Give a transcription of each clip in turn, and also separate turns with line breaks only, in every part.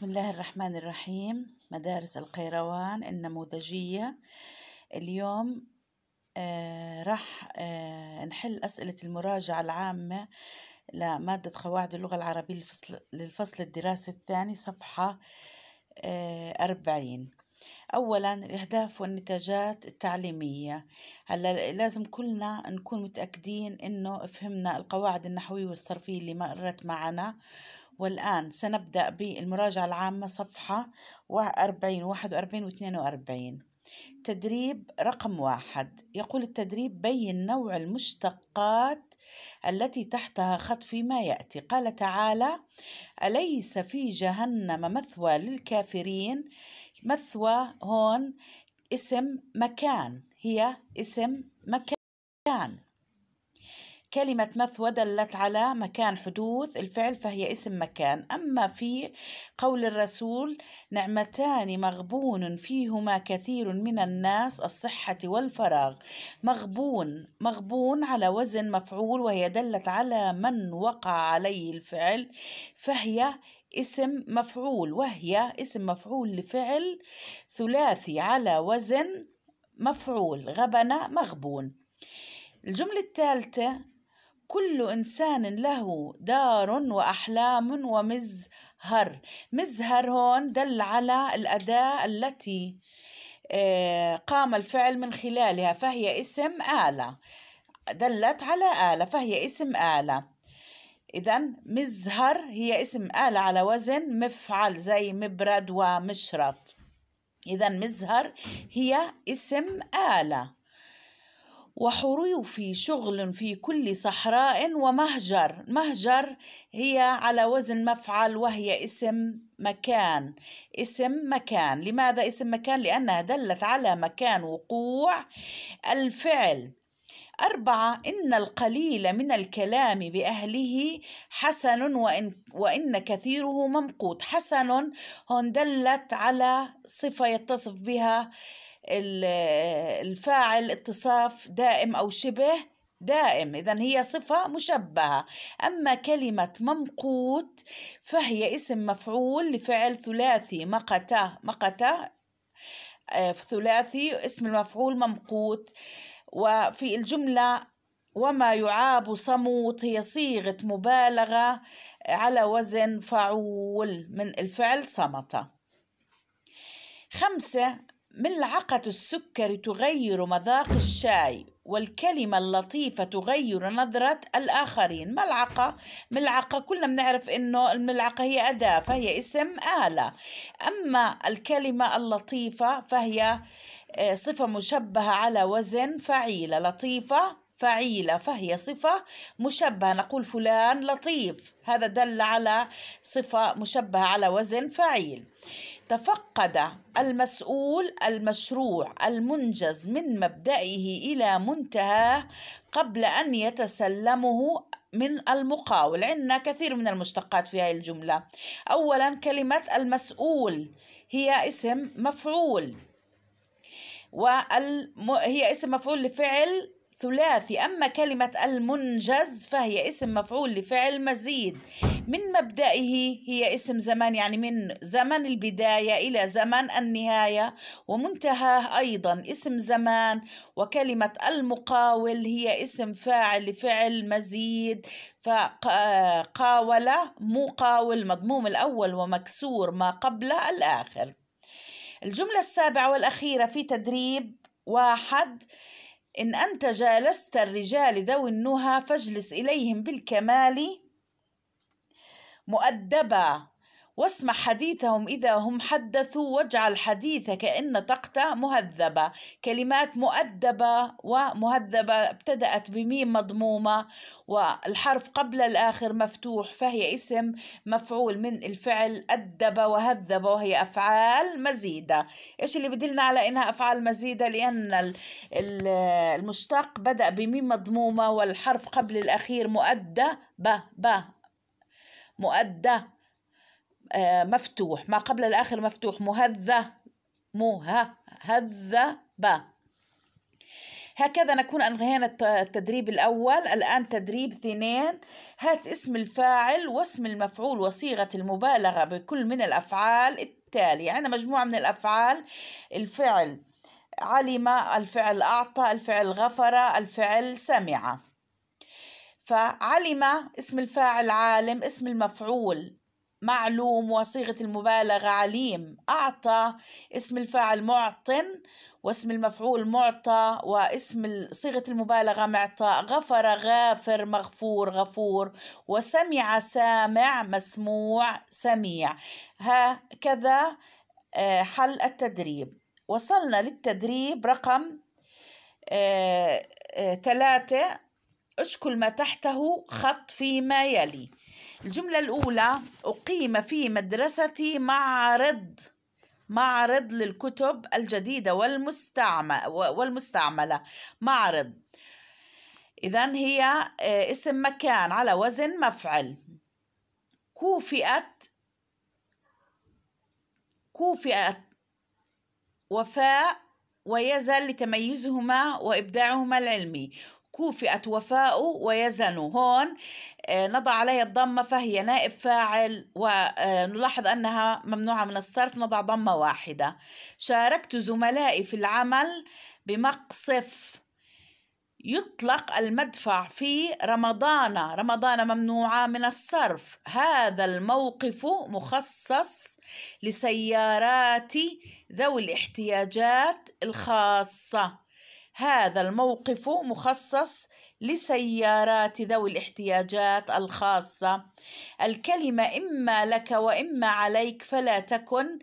بسم الله الرحمن الرحيم مدارس القيروان النموذجية اليوم آه راح آه نحل أسئلة المراجعة العامة لمادة قواعد اللغة العربية للفصل, للفصل الدراسي الثاني صفحة آه أربعين أولا الأهداف والنتاجات التعليمية هلا لازم كلنا نكون متأكدين إنه فهمنا القواعد النحوية والصرفية اللي مرت معنا والآن سنبدأ بالمراجعة العامة صفحة 40 41 و 42 تدريب رقم واحد يقول التدريب بين نوع المشتقات التي تحتها خط فيما يأتي قال تعالى أليس في جهنم مثوى للكافرين مثوى هون اسم مكان هي اسم مكان كلمة مثوى دلت على مكان حدوث الفعل فهي اسم مكان أما في قول الرسول نعمتان مغبون فيهما كثير من الناس الصحة والفراغ مغبون مغبون على وزن مفعول وهي دلت على من وقع عليه الفعل فهي اسم مفعول وهي اسم مفعول لفعل ثلاثي على وزن مفعول غبن مغبون الجملة الثالثة كل إنسان له دار وأحلام ومزهر مزهر هون دل على الأداة التي آه، قام الفعل من خلالها فهي اسم آلة دلت على آلة فهي اسم آلة إذا مزهر هي اسم آلة على وزن مفعل زي مبرد ومشرط إذا مزهر هي اسم آلة وحروف شغل في كل صحراء ومهجر مهجر هي على وزن مفعل وهي اسم مكان اسم مكان لماذا اسم مكان لأنها دلت على مكان وقوع الفعل أربعة إن القليل من الكلام بأهله حسن وإن, وإن كثيره ممقوت حسن هون دلت على صفة يتصف بها الفاعل اتصاف دائم أو شبه دائم إذا هي صفة مشبهة أما كلمة ممقوت فهي اسم مفعول لفعل ثلاثي مقتة مقتة آه، ثلاثي اسم المفعول ممقوت وفي الجملة وما يعاب صموت هي صيغة مبالغة على وزن فعول من الفعل صمت خمسة ملعقة السكر تغير مذاق الشاي والكلمة اللطيفة تغير نظرة الآخرين ملعقة ملعقة كلنا بنعرف إنه الملعقة هي أداة فهي اسم آلة أما الكلمة اللطيفة فهي آه، صفة مشبهة على وزن فعيلة لطيفة فعيلة فهي صفة مشبهة نقول فلان لطيف هذا دل على صفة مشبهة على وزن فعيل تفقد المسؤول المشروع المنجز من مبدئه إلى منتهاه قبل أن يتسلمه من المقاول عندنا كثير من المشتقات في هذه الجملة أولا كلمة المسؤول هي اسم مفعول وهي اسم مفعول لفعل الثلاثي أما كلمة المنجز فهي اسم مفعول لفعل مزيد من مبدئه هي اسم زمان يعني من زمن البداية إلى زمن النهاية ومنتهاه أيضا اسم زمان وكلمة المقاول هي اسم فاعل لفعل مزيد فقاول مقاول مضموم الأول ومكسور ما قبل الآخر الجملة السابعة والأخيرة في تدريب واحد إن أنت جالست الرجال ذوي النهى فاجلس إليهم بالكمال مؤدبا واسمع حديثهم إذا هم حدثوا واجعل حديثك إن تقطع مهذبة كلمات مؤدبة ومهذبة ابتدأت بميم مضمومة والحرف قبل الآخر مفتوح فهي اسم مفعول من الفعل أدب وهذب وهي أفعال مزيدة إيش اللي بدلنا على إنها أفعال مزيدة لأن المشتق بدأ بميم مضمومة والحرف قبل الأخير مؤدى ب ب آه، مفتوح ما قبل الآخر مفتوح مهذة مهذبة هكذا نكون أنهينا التدريب الأول الآن تدريب اثنين هات اسم الفاعل واسم المفعول وصيغة المبالغة بكل من الأفعال التالية عندنا مجموعة من الأفعال الفعل علم الفعل أعطى الفعل غفر الفعل سمع فعلم اسم الفاعل عالم اسم المفعول معلوم وصيغة المبالغة عليم أعطى اسم الفاعل معطٍ واسم المفعول معطى واسم صيغة المبالغة معطى غفر غافر مغفور غفور وسمع سامع مسموع سميع هكذا آه، حل التدريب وصلنا للتدريب رقم آه، آه، ثلاثة اشكل ما تحته خط فيما يلي الجملة الأولى أقيم في مدرستي معرض معرض للكتب الجديدة والمستعملة معرض إذا هي آه، اسم مكان على وزن مفعل كوفئت كوفئت وفاء ويزن لتميزهما وإبداعهما العلمي كوفئت وفاؤه ويزن هون آه، نضع عليها الضمة فهي نائب فاعل ونلاحظ آه، أنها ممنوعة من الصرف نضع ضمة واحدة شاركت زملائي في العمل بمقصف يطلق المدفع في رمضان رمضان ممنوعة من الصرف هذا الموقف مخصص لسيارات ذوي الاحتياجات الخاصة هذا الموقف مخصص لسيارات ذوي الاحتياجات الخاصة الكلمة إما لك وإما عليك فلا تكن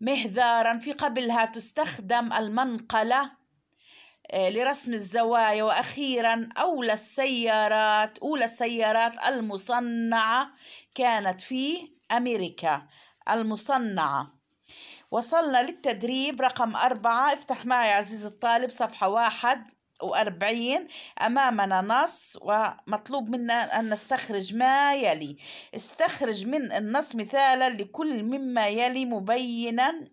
مهذارا في قبلها تستخدم المنقله آه، لرسم الزوايا وأخيرا أولى السيارات أولى السيارات المصنعة كانت في أمريكا المصنعة وصلنا للتدريب رقم أربعة افتح معي عزيزي الطالب صفحة واحد وأربعين أمامنا نص ومطلوب منا أن نستخرج ما يلي استخرج من النص مثالا لكل مما يلي مبينا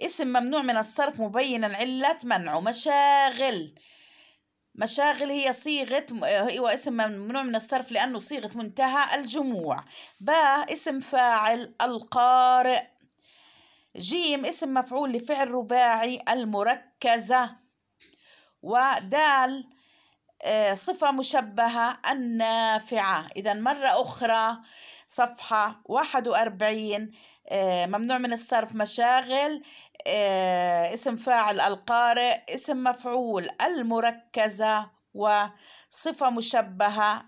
اسم ممنوع من الصرف مبينا علة منعه مشاغل مشاغل هي صيغة هو اسم ممنوع من الصرف لأنه صيغة منتهى الجموع با اسم فاعل القارئ جيم اسم مفعول لفعل رباعي المركزة ودال آه، صفة مشبهة النافعة إذا مرة أخرى صفحة 41 آه، ممنوع من الصرف مشاغل آه، اسم فاعل القارئ اسم مفعول المركزة وصفة مشبهة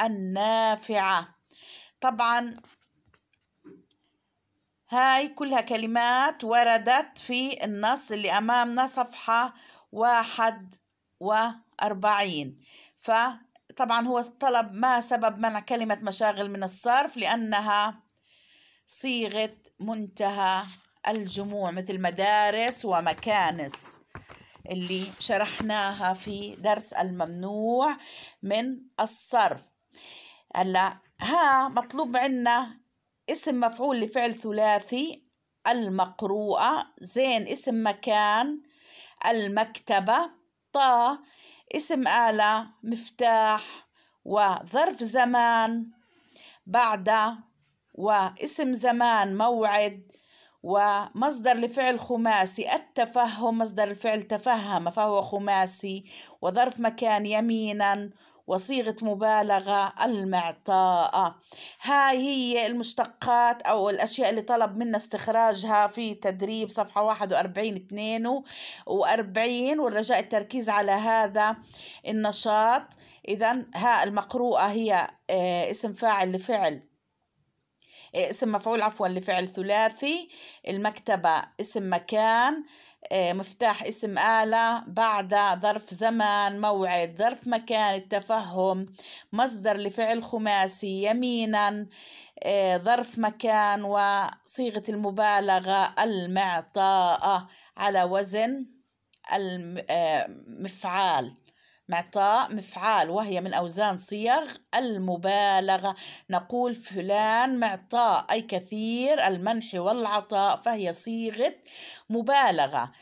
النافعة طبعا هاي كلها كلمات وردت في النص اللي أمامنا صفحة واحد وأربعين فطبعا هو طلب ما سبب منع كلمة مشاغل من الصرف لأنها صيغة منتهى الجموع مثل مدارس ومكانس اللي شرحناها في درس الممنوع من الصرف هلا ها مطلوب عنا اسم مفعول لفعل ثلاثي المقروءة زين اسم مكان المكتبة طا اسم آلة مفتاح وظرف زمان بعد واسم زمان موعد ومصدر لفعل خماسي التفهم مصدر الفعل تفهم فهو خماسي وظرف مكان يمينا وصيغة مبالغة المعطاءة هاي هي المشتقات أو الأشياء اللي طلب منا استخراجها في تدريب صفحة 41 42 والرجاء التركيز على هذا النشاط إذا ها المقروءة هي آه، اسم فاعل لفعل إيه، اسم مفعول عفوا لفعل ثلاثي المكتبة اسم مكان إيه، مفتاح اسم آلة بعد ظرف زمان موعد ظرف مكان التفهم مصدر لفعل خماسي يمينا إيه، ظرف مكان وصيغة المبالغة المعطاءة على وزن المفعال معطاء مفعال وهي من أوزان صيغ المبالغة نقول فلان معطاء أي كثير المنح والعطاء فهي صيغة مبالغة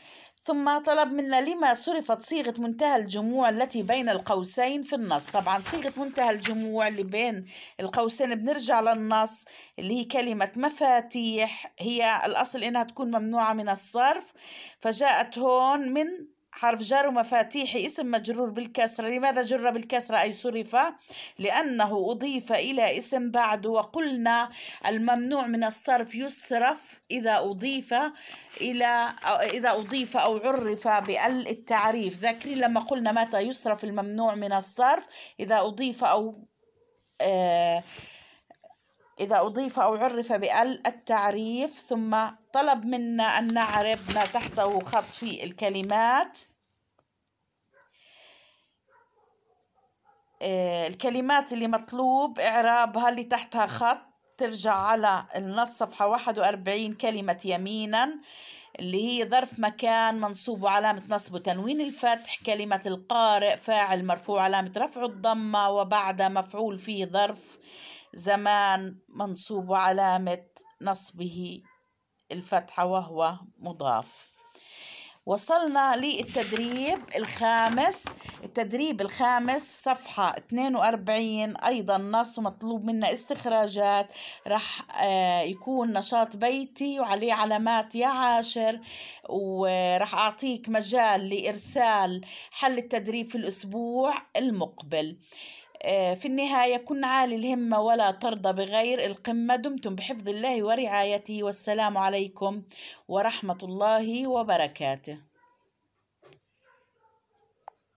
ثم طلب منا لما صرفت صيغة منتهى الجموع التي بين القوسين في النص طبعا صيغة منتهى الجموع اللي بين القوسين بنرجع للنص اللي هي كلمة مفاتيح هي الأصل إنها تكون ممنوعة من الصرف فجاءت هون من حرف جر ومفاتيحي اسم مجرور بالكسرة لماذا جر بالكسرة أي صرف لأنه أضيف إلى اسم بعد وقلنا الممنوع من الصرف يصرف إذا أضيف إلى إذا أضيف أو عرف بالتعريف ذاكرين لما قلنا متى يصرف الممنوع من الصرف إذا أضيف أو آه إذا أضيف أو عرف بال التعريف ثم طلب منا أن نعرب ما تحته خط في الكلمات آه، الكلمات اللي مطلوب إعرابها اللي تحتها خط ترجع على النص صفحة 41 كلمة يمينا اللي هي ظرف مكان منصوب وعلامة نصب تنوين الفتح كلمة القارئ فاعل مرفوع علامة رفع الضمة وبعد مفعول فيه ظرف زمان منصوب وعلامة نصبه الفتحة وهو مضاف وصلنا للتدريب الخامس التدريب الخامس صفحة 42 أيضا نص مطلوب منا استخراجات رح آه، يكون نشاط بيتي وعليه علامات يا عاشر ورح أعطيك مجال لإرسال حل التدريب في الأسبوع المقبل آه، في النهاية كن عالي الهمة ولا ترضى بغير القمة دمتم بحفظ الله ورعايته والسلام عليكم ورحمة الله وبركاته